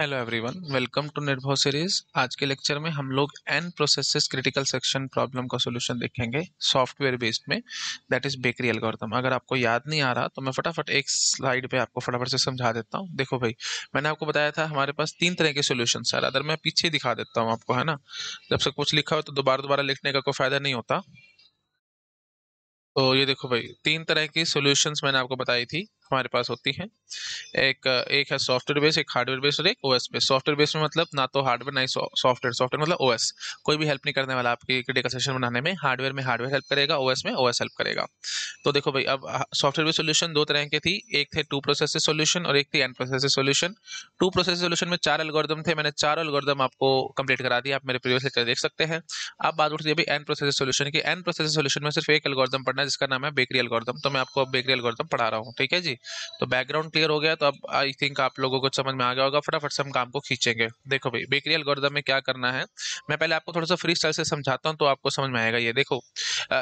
hello everyone welcome to Nirbhav series आज के lecture में हम लोग N processes critical section problem का सोल्यूशन देखेंगे सॉफ्टवेयर बेस्ड में दैट इज बेकरी एल्गोरिथम अगर आपको याद नहीं आ रहा तो मैं फटाफट एक स्लाइड पे आपको फटाफट से समझा देता हूँ देखो भाई मैंने आपको बताया था हमारे पास तीन तरह के सोल्यूशन सर अगर मैं पीछे दिखा देता हूँ आपको है ना जब से कुछ लिखा हो तो दोबारा दोबारा लिखने का कोई फायदा नहीं होता तो ये देखो भाई तीन तरह की सोल्यूशन मैंने आपको बताई थी हमारे पास होती हैं एक एक है सॉफ्टवेयर बेस एक हार्डवेयर बेस और एक ओएस बेस सॉफ्टवेयर बेस में मतलब ना तो हार्डवेयर ना ही सॉफ्टवेयर सॉफ्टवेयर मतलब ओएस कोई भी हेल्प नहीं करने वाला आपकी क्रिटिकल सेशन बनाने में हार्डवेयर में हार्डवेयर हेल्प करेगा ओएस में ओएस हेल्प करेगा तो देखो भाई अब सॉफ्टवेयर बेस सोल्यूशन दो तरह के थी एक थे टू प्रोसेस सोल्यूशन और एक थी N process solution two process solution में चार एल्गोरिदम थे मैंने चार एल्गोरिदम आपको कंप्लीट करा दिया आप मेरे प्रीवियस लेक्चर देख सकते हैं अब बात उठती है अभी एन प्रोसेस सोल्यूशन की एन प्रोसेस सोल्यूशन में सिर्फ एक एल्गोरिदम पढ़ना है जिसका नाम है बेकरी एल्गोरिदम तो मैं आपको अब बेकरी एल्गोरिदम पढ़ा रहा हूँ ठीक है जी तो बैकग्राउंड क्लियर हो गया तो अब आई थिंक आप लोगों को समझ में आ गया होगा फटाफट से हम काम को खींचेंगे देखो भाई बेकरी एल्गोरिदम में क्या करना है मैं पहले आपको थोड़ा सा फ्री स्टाइल से समझाता हूँ तो आपको समझ में आएगा ये देखो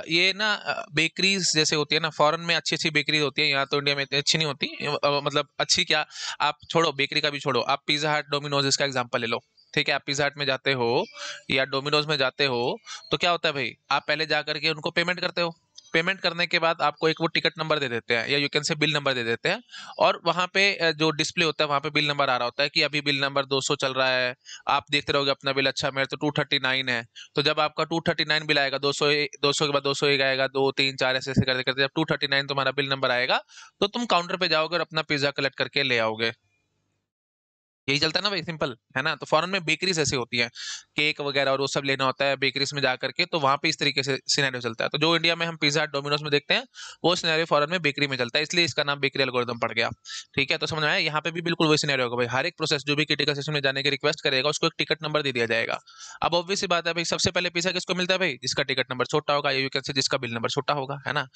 ये ना बेकरीज जैसे होती है ना फॉरन में अच्छी अच्छी बेकरीज होती है यहाँ तो इंडिया में इतनी अच्छी नहीं होती मतलब अच्छी क्या आप छोड़ो बेकरी का भी छोड़ो आप पिज्जा हट डोमिनोज इसका एग्जाम्पल ले लो ठीक है आप पिज्जा हट में जाते हो या डोमिनोज में जाते हो तो क्या होता है भाई आप पहले जा करके उनको पेमेंट करते हो पेमेंट करने के बाद आपको एक वो टिकट नंबर दे देते हैं या you can say bill number दे देते हैं और वहाँ पे जो डिस्प्ले होता है वहाँ पे बिल नंबर आ रहा होता है कि अभी बिल नंबर 200 चल रहा है आप देखते रहोगे अपना बिल अच्छा मेरा तो 239 है तो जब आपका 239 बिल आएगा 200 200 के बाद 201 आएगा दो तीन चार ऐसे ऐसे करते करते जब टू तुम्हारा बिल नंबर आएगा तो तुम काउंटर पे जाओगे और अपना पिज्जा कलेक्ट करके ले आओगे यही चलता है ना भाई सिंपल है ना तो फॉरन में बेकरीज ऐसी होती है केक वगैरह और वो सब लेना होता है बेकरीज में जाकर के तो वहां पे इस तरीके से सिनेरियो चलता है तो जो इंडिया में हम पिज्जा डोमिनोज में देखते हैं वो सिनेरियो फॉरन में बेकरी में चलता है इसलिए इसका नाम बेकरी अलगोरदम पड़ गया ठीक है तो समझ में आया यहाँ पे भी बिल्कुल वही सिनेरियो होगा भाई हर एक प्रोसेस जो भी क्रिटिकल सेशन में जाने की रिक्वेस्ट करेगा उसको एक टिकट नंबर दे दिया जाएगा अब ऑब्वियस बात है भाई सबसे पहले पिज्जा किसको मिलता है भाई जिसका टिकट नंबर छोटा होगा यू कैसे जिसका बिल नंबर छोटा होगा है ना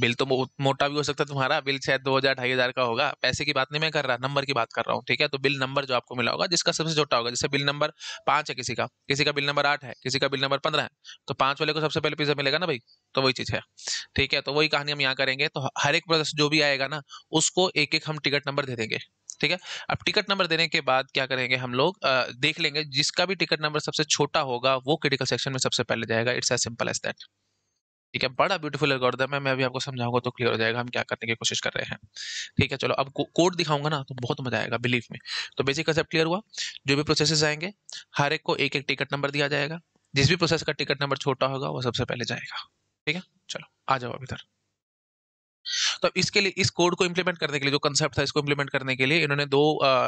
बिल तो मोटा भी हो सकता है तुम्हारा बिल शायद दो हजार ढाई हजार का होगा पैसे की बात नहीं मैं कर रहा नंबर की बात कर रहा हूँ ठीक है तो बिल नंबर जो आपको मिला होगा जिसका सबसे छोटा होगा जैसे बिल नंबर पाँच है किसी का किसी का बिल नंबर आठ है किसी का बिल नंबर पंद्रह है तो पाँच वाले को सबसे पहले पिज्जा मिलेगा ना भाई तो वही चीज़ है ठीक है तो वही कहानी हम यहाँ करेंगे तो हर एक प्रदर्शन जो भी आएगा ना उसको एक एक हम टिकट नंबर दे देंगे ठीक है अब टिकट नंबर देने के बाद क्या करेंगे हम लोग देख लेंगे जिसका भी टिकट नंबर सबसे छोटा होगा वो क्रिटिकल सेक्शन में सबसे पहले जाएगा it's as simple as that ठीक है बड़ा ब्यूटीफुल एल्गोरिदम है मैं अभी आपको समझाऊंगा तो क्लियर हो जाएगा हम क्या करने की कोशिश कर रहे हैं ठीक है चलो अब कोड दिखाऊंगा ना तो बहुत मजा आएगा बिलीफ में तो बेसिक कंसेप्ट क्लियर हुआ जो भी प्रोसेसेस आएंगे हर एक को एक एक टिकट नंबर दिया जाएगा जिस भी प्रोसेस का टिकट नंबर छोटा होगा वो सबसे पहले जाएगा ठीक है चलो आ जाओ अभी इधर तो इसके लिए इस कोड को इंप्लीमेंट करने के लिए जो कंसेप्ट था इसको इंप्लीमेंट करने के लिए इन्होंने दो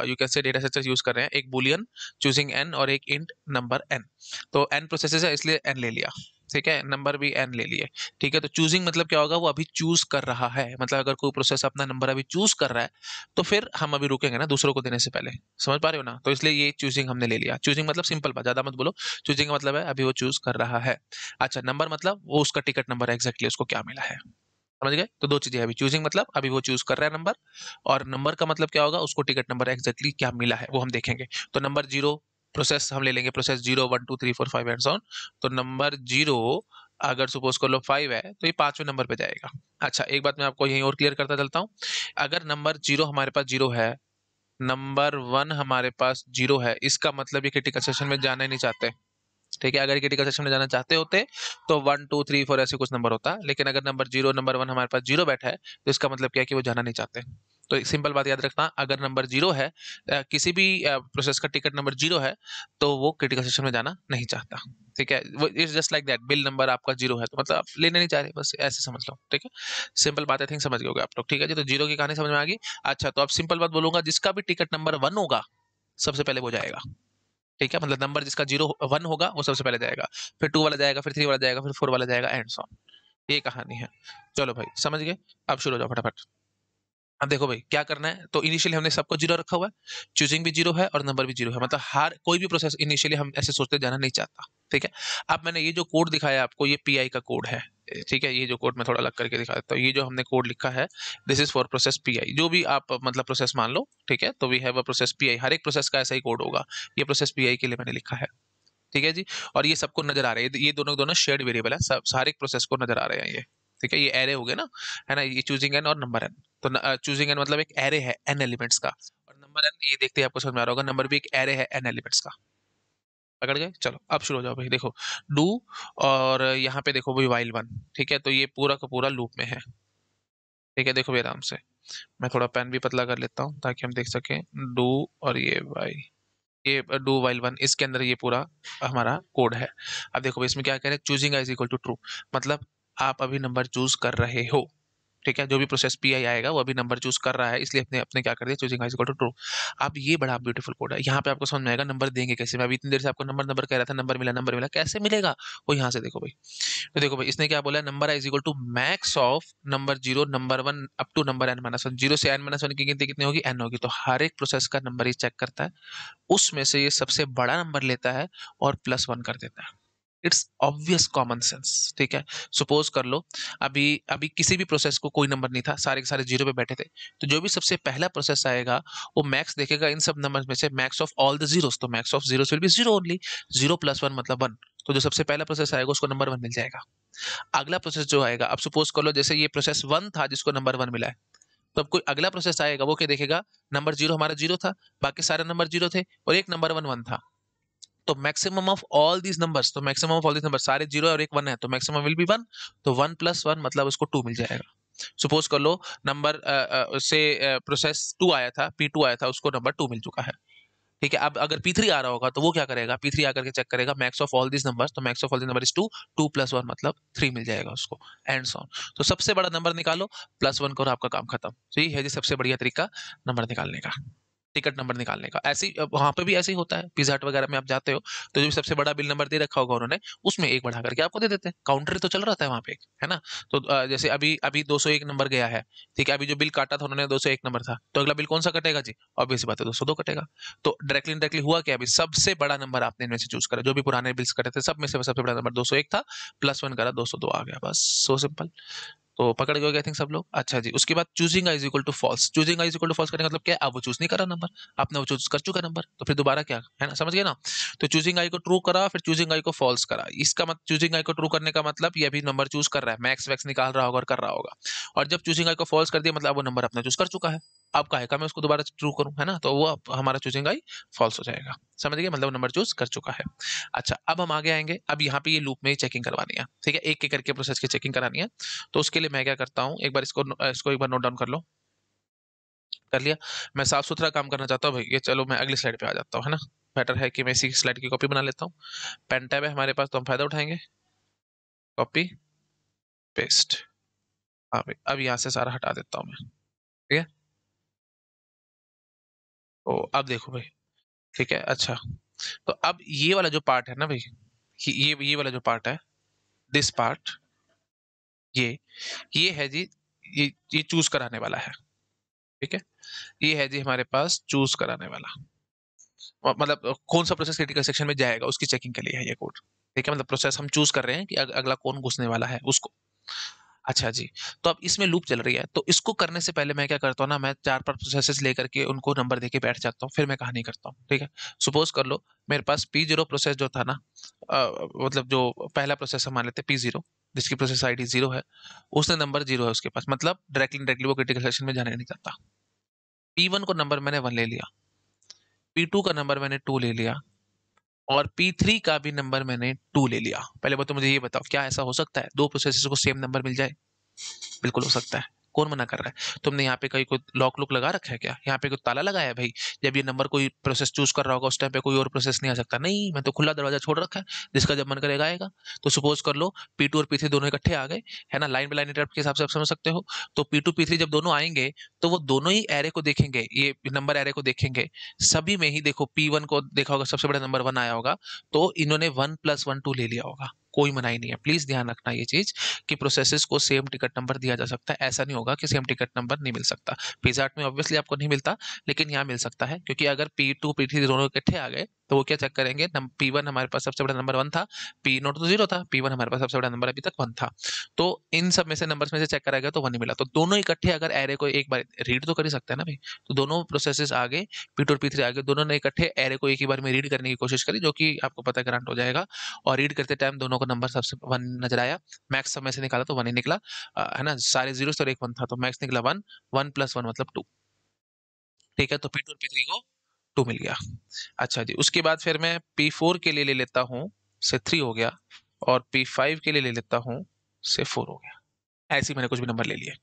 यू कैसे डेटा स्ट्रक्चर यूज कर रहे हैं एक बुलियन चूजिंग एन और एक इंट नंबर एन तो एन प्रोसेसेस है इसलिए एन ले लिया ठीक है नंबर भी एन ले लिए ठीक है तो चूजिंग मतलब क्या होगा वो अभी चूज कर रहा है मतलब अगर कोई प्रोसेस अपना नंबर अभी चूज कर रहा है तो फिर हम अभी रुकेंगे ना दूसरों को देने से पहले समझ पा रहे हो ना तो इसलिए ये चूजिंग हमने ले लिया चूजिंग मतलब सिंपल बात ज्यादा मत बोलो चूजिंग मतलब है अभी वो चूज कर रहा है अच्छा नंबर मतलब वो उसका टिकट नंबर है एग्जैक्टली उसको क्या मिला है समझ गए तो दो चीजें अभी चूजिंग मतलब अभी वो चूज कर रहा है नंबर और नंबर का मतलब क्या होगा उसको टिकट नंबर एग्जैक्टली क्या मिला है वो हम देखेंगे तो नंबर जीरो प्रोसेस हम ले लेंगे process zero one two three four five and so on तो नंबर जीरो अगर सपोज कर लो फाइव है तो ये पांचवें नंबर पे जाएगा अच्छा एक बात मैं आपको यहीं और क्लियर करता चलता हूँ अगर नंबर जीरो हमारे पास जीरो है नंबर वन हमारे पास जीरो है इसका मतलब ये क्रिटिकल सेशन में जाना ही नहीं चाहते ठीक है अगर क्रिटिकल सेक्शन में जाना चाहते होते तो वन टू थ्री फोर ऐसे कुछ नंबर होता लेकिन अगर नंबर जीरो नंबर वन हमारे पास जीरो बैठा है तो इसका मतलब क्या है कि वो जाना नहीं चाहते तो सिंपल बात याद रखना अगर नंबर जीरो है किसी भी प्रोसेस का टिकट नंबर जीरो है तो वो क्रिटिकल सेक्शन में जाना नहीं चाहता ठीक है वो it's just like that bill number आपका जीरो है तो मतलब आप लेने नहीं चाह रहे बस ऐसे समझ लो ठीक है सिंपल बात आई थिंक समझ गए आप लोग ठीक है जी तो जीरो की कहानी समझ में आ गई अच्छा तो अब सिंपल बात बोलूंगा जिसका भी टिकट नंबर वन होगा सबसे पहले वो जाएगा ठीक है मतलब नंबर जिसका जीरो वन होगा वो सबसे पहले जाएगा फिर टू वाला जाएगा फिर थ्री वाला जाएगा फिर फोर वाला जाएगा एंड सॉन ये कहानी है चलो भाई समझ गए अब शुरू हो जाओ फटाफट अब देखो भाई क्या करना है तो इनिशियली हमने सबको जीरो रखा हुआ है चूजिंग भी जीरो है और नंबर भी जीरो है मतलब हर कोई भी प्रोसेस इनिशियली हम ऐसे सोचते जाना नहीं चाहता ठीक है अब मैंने ये जो कोड दिखाया आपको ये पी का कोड है ठीक है ये जो कोड मैं थोड़ा अलग करके दिखा देता हूँ ये जो हमने कोड लिखा है this is for process PI जो भी आप मतलब प्रोसेस मान लो ठीक है तो we have a process PI हर एक प्रोसेस का ऐसा ही कोड होगा ये प्रोसेस पीआई के लिए मैंने लिखा है ठीक है जी और ये सबको नजर आ रहा है ये दोनों दोनों शेड वेरिएबल है सब हर एक प्रोसेस को नजर आ रहे हैं ये ठीक है ये एरे हो गए ना है ना ये चूजिंग एन और नंबर एन तो चूजिंग एन मतलब एक एरे है एन एलिमेंट्स का और नंबर एन ये देखते हैं आपको समझ में आ रहा होगा नंबर भी एक एरे है एन एलिमेंट्स का पकड़ गए चलो अब शुरू हो जाओ भाई देखो डू और यहाँ पे देखो भाई वाइल वन ठीक है तो ये पूरा का पूरा लूप में है ठीक है देखो भाई आराम से मैं थोड़ा पेन भी पतला कर लेता हूँ ताकि हम देख सकें डू और ये वाई ये डू वाइल वन इसके अंदर ये पूरा हमारा कोड है अब देखो भाई इसमें क्या कह रहे हैं choosing is equal to true मतलब आप अभी नंबर चूज कर रहे हो ठीक है जो भी प्रोसेस पी आई आएगा वो अभी नंबर चूज कर रहा है इसलिए अपने अपने क्या कर दिया चूजिंग आई टू ट्रू अब ये बड़ा ब्यूटीफुल कोड है यहाँ पे आपको समझ में आएगा नंबर देंगे कैसे मैं अभी इतनी देर से आपको नंबर नंबर कह रहा था नंबर मिला नंबर मिला कैसे मिलेगा वो यहाँ से देखो भाई तो देखो भाई इसने क्या बोला number I equal to max of number zero number one up to number N minus one zero से एन माइनस वन की गिनती कितनी होगी एन होगी तो हर एक प्रोसेस का नंबर ये चेक करता है उसमें से ये सबसे बड़ा नंबर लेता है और प्लस वन कर देता है इट्स ऑब्वियस कॉमन सेंस ठीक है सपोज कर लो अभी अभी किसी भी प्रोसेस को कोई नंबर नहीं था सारे के सारे जीरो पे बैठे थे तो जो भी सबसे पहला प्रोसेस आएगा वो मैक्स देखेगा इन सब नंबर में से max of all the zeros तो max of zeros will be zero only zero plus one मतलब वन तो जो सबसे पहला प्रोसेस आएगा उसको नंबर वन मिल जाएगा अगला प्रोसेस जो आएगा अब सपोज कर लो जैसे ये प्रोसेस वन था जिसको नंबर वन मिला है तो अब कोई अगला प्रोसेस आएगा वो क्या देखेगा नंबर जीरो हमारा जीरो था बाकी सारे नंबर जीरो थे और एक नंबर वन वन था तो maximum of all these numbers तो maximum of all these number सारे जीरो और एक वन है तो मैक्सिमम विल बी वन तो वन प्लस वन मतलब उसको टू मिल जाएगा सपोज कर लो नंबर से प्रोसेस टू आया था पी टू आया था उसको नंबर टू मिल चुका है ठीक है अब अगर पी थ्री आ रहा होगा तो वो क्या करेगा पी थ्री आकर के चेक करेगा max of all this number तो max of all this number is two two plus one मतलब थ्री मिल जाएगा उसको एंड सॉन तो सबसे बड़ा नंबर निकालो प्लस वन करो आपका काम खत्म तो ये है जी सबसे बढ़िया तरीका नंबर निकालने का टिकट नंबर निकालने का ऐसे वहाँ पे भी ऐसे ही होता है पिज्जा हट वगैरह में आप जाते हो तो जो सबसे बड़ा बिल नंबर दे रखा होगा उन्होंने उसमें एक बढ़ा करके आपको दे देते हैं काउंटर तो चल रहा था वहाँ पे है ना तो जैसे अभी अभी 201 नंबर गया है ठीक है अभी जो बिल काटा था उन्होंने 201 नंबर था तो अगला बिल कौन सा कटेगा जी ऑब्वियस बात है दो कटेगा तो डायरेक्टली इंडायरेक्टली हुआ क्या अभी सबसे बड़ा नंबर आपने इनमें से चूज करा जो भी पुराने बिल्स कटे थे सब में से सबसे बड़ा नंबर दो था प्लस वन करा दो आ गया बस सो सिंपल तो पकड़ गए आई थिंक सब लोग अच्छा जी उसके बाद choosing I is equal to false choosing I is equal to false करने का मतलब क्या आप वो चूज नहीं करा नंबर आपने वो चूज कर चुका नंबर तो फिर दोबारा क्या है ना समझ गए ना तो चूजिंग आई को ट्रू करा फिर चूजिंग आई को फॉल्स करा इसका मत चूजिंग आई को ट्रू करने का मतलब ये अभी नंबर चूज कर रहा है मैक्स वैक्स निकाल रहा होगा और कर रहा होगा और जब चूजिंग आई को फॉल्स कर दिया मतलब वो नंबर अपना चूज कर चुका है अब है का मैं उसको दोबारा ट्रू करूँ है ना तो वो हमारा चूजिंग आई फॉल्स हो जाएगा समझ गए मतलब नंबर चूज कर चुका है अच्छा अब हम आगे आएंगे अब यहाँ पे ये लूप में ही चेकिंग करवानी है ठीक है एक एक करके प्रोसेस की चेकिंग करानी है तो उसके लिए मैं क्या करता हूँ एक बार इसको इसको एक बार नोट डाउन कर लो कर लिया मैं साफ सुथरा काम करना चाहता हूँ भैया चलो मैं अगली स्लाइड पर आ जाता हूँ है ना बेटर है कि मैं इसी स्लाइड की कॉपी बना लेता हूँ पेन टैब है हमारे पास तो हम फायदा उठाएंगे कॉपी पेस्ट हाँ भाई अब यहाँ से सारा हटा देता हूँ मैं ठीक है ओ अब देखो भाई ठीक है अच्छा तो अब ये वाला जो पार्ट है ना भाई ये ये वाला जो पार्ट है दिस पार्ट ये ये है जी ये ये चूज कराने वाला है ठीक है ये है जी हमारे पास चूज कराने वाला मतलब कौन सा प्रोसेस क्रिटिकल सेक्शन में जाएगा उसकी चेकिंग के लिए है ये कोड ठीक है मतलब प्रोसेस हम चूज कर रहे हैं कि अगला कौन घुसने वाला है उसको अच्छा जी तो अब इसमें लूप चल रही है तो इसको करने से पहले मैं क्या करता हूँ ना मैं चार पर प्रोसेसेस लेकर के उनको नंबर देके बैठ जाता हूँ फिर मैं कहानी करता हूँ ठीक है सपोज कर लो मेरे पास पी जीरो प्रोसेस जो था ना आ, मतलब जो पहला प्रोसेस हम मान लेते पी जीरो जिसकी प्रोसेस आई डी जीरो है उसने नंबर जीरो है उसके पास मतलब डायरेक्टली डायरेक्टली वो क्रिटिकल सेशन में जाने नहीं चाहता पी वन को नंबर मैंने वन ले लिया पी टू का नंबर मैंने टू ले लिया और P3 का भी नंबर मैंने टू ले लिया पहले बताओ तो मुझे ये बताओ क्या ऐसा हो सकता है दो प्रोसेसर को सेम नंबर मिल जाए बिल्कुल हो सकता है कौन मना कर रहा है तुमने यहाँ पे कहीं कोई लॉक लुक लगा रखा है क्या यहाँ पे कोई ताला लगाया है भाई जब ये नंबर कोई प्रोसेस चूज कर रहा होगा उस टाइम पे कोई और प्रोसेस नहीं आ सकता नहीं मैं तो खुला दरवाजा छोड़ रखा है जिसका जब मन करेगा आएगा तो सपोज कर लो पी और पी दोनों इकट्ठे आ गए है ना लाइन बाई लाइन इंटरप्ट के हिसाब से आप समझ सकते हो तो पी टू जब दोनों आएंगे तो वो दोनों ही एरे को देखेंगे ये नंबर एरे को देखेंगे सभी में ही देखो पी को देखा होगा सबसे बड़ा नंबर वन आया होगा तो इन्होंने वन प्लस वन टू ले लिया होगा कोई मनाही नहीं है प्लीज़ ध्यान रखना ये चीज़ कि प्रोसेसेस को सेम टिकट नंबर दिया जा सकता है ऐसा नहीं होगा कि सेम टिकट नंबर नहीं मिल सकता पिज्जा में ऑब्वियसली आपको नहीं मिलता लेकिन यहाँ मिल सकता है क्योंकि अगर पी टू पी थ्री दोनों इकट्ठे आ गए तो वो क्या चेक करेंगे पी वन हमारे पास सबसे बड़ा नंबर वन था पी नोट तो जीरो था पी वन हमारे पास सबसे बड़ा नंबर अभी तक वन था तो इन सब में से नंबर्स में से चेक कराया गया तो वन ही मिला तो दोनों इकट्ठे अगर एरे को एक बार रीड तो कर ही सकते हैं ना भाई तो दोनों प्रोसेसेस आगे पी टू और पी थ्री आगे दोनों ने इकट्ठे एरे को एक ही बार में रीड करने की कोशिश करी जो कि आपको पता ग्रांट हो जाएगा और रीड करते टाइम दोनों का नंबर सबसे वन नजर आया मैक्स समय से निकाला तो वन ही निकला है ना सारे जीरो तो एक वन था तो मैक्स निकला वन वन प्लस वन मतलब टू ठीक है तो पी टू और पी थ्री को टू मिल गया अच्छा जी उसके बाद फिर मैं पी फोर के लिए ले लेता हूँ से थ्री हो गया और पी फाइव के लिए ले लेता हूँ से फोर हो गया ऐसे ही मैंने कुछ भी नंबर ले लिए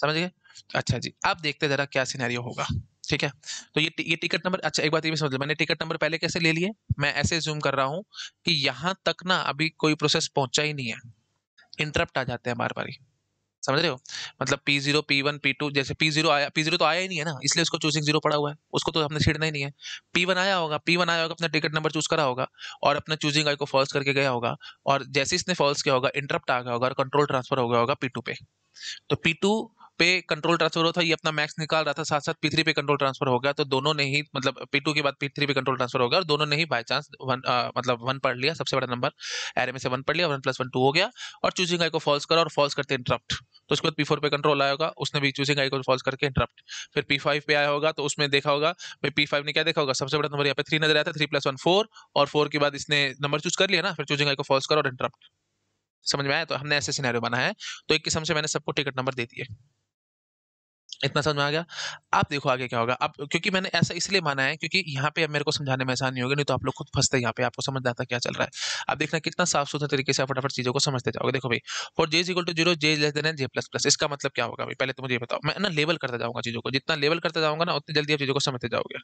समझ गए अच्छा जी अब देखते जरा क्या सिनेरियो होगा ठीक है तो ये ये टिकट नंबर अच्छा एक बात ये भी समझ लो मैंने टिकट नंबर पहले कैसे ले लिए मैं ऐसे जूम कर रहा हूँ कि यहाँ तक ना अभी कोई प्रोसेस पहुंचा ही नहीं है इंटरप्ट आ जाते हैं बार बारी समझ रहे हो मतलब P zero P one P two जैसे पी जीरो आया पी जीरो तो आया ही नहीं है ना इसलिए उसको चूसिंग जीरो पड़ा हुआ है उसको तो हमने छेड़ना ही नहीं है पी वन आया होगा पी वन आया होगा अपना टिकट नंबर चूज करा होगा और अपने चूजिंग आई को फॉल्स करके गया होगा और जैसे इसने फॉल्स किया होगा इंटरप्ट आ गया होगा और कंट्रोल ट्रांसफर हो गया होगा पी टू पे तो पी टू पे कंट्रोल ट्रांसफर हो था ये अपना मैक्स निकाल रहा था साथ साथ पी पे कंट्रोल ट्रांसफर हो गया तो दोनों ने ही मतलब पी के बाद पी पे कंट्रोल ट्रांसफर हो गया और दोनों ने ही बाई चांस वन मतलब वन पढ़ लिया सबसे बड़ा नंबर एरे में से वन पढ़ लिया वन प्लस वन टू हो गया और चूजिंग आई को फॉल्स करा और फॉल्स करते इंटरप्ट तो उसके बाद पी फोर पे कंट्रोल आया होगा उसने भी चूजिंग आई को फॉल्स करके इंटरप्ट फिर पी फाइव पे आया होगा तो उसमें देखा होगा भाई पी फाइव ने क्या देखा होगा सबसे बड़ा नंबर यहाँ पे थ्री नजर आया था थ्री प्लस वन फोर और फोर के बाद इसने नंबर चूज कर लिया ना फिर चूजिंग आई को फॉल्स करा और इंटरप्ट समझ में आया तो हमने ऐसे सिनेरियो बना है तो एक किस्म से मैंने सबको टिकट नंबर दे दिए इतना समझ में आ गया आप देखो आगे क्या होगा आप क्योंकि मैंने ऐसा इसलिए माना है क्योंकि यहाँ पे मेरे को समझाने में आसानी नहीं होगा नहीं तो आप लोग खुद फंसते यहाँ पे आपको समझ आता क्या चल रहा है आप देखना कितना साफ सुथरा तरीके से फटाफट चीजों को समझते जाओगे देखो भाई for J equal to zero J less than J plus plus इसका मतलब क्या होगा भाई पहले तो मुझे बताओ मैं ना लेवल करता जाऊंगा चीजों को जितना लेवल करता जाऊंगा ना उतनी जल्दी आप चीजों को समझते जाओगे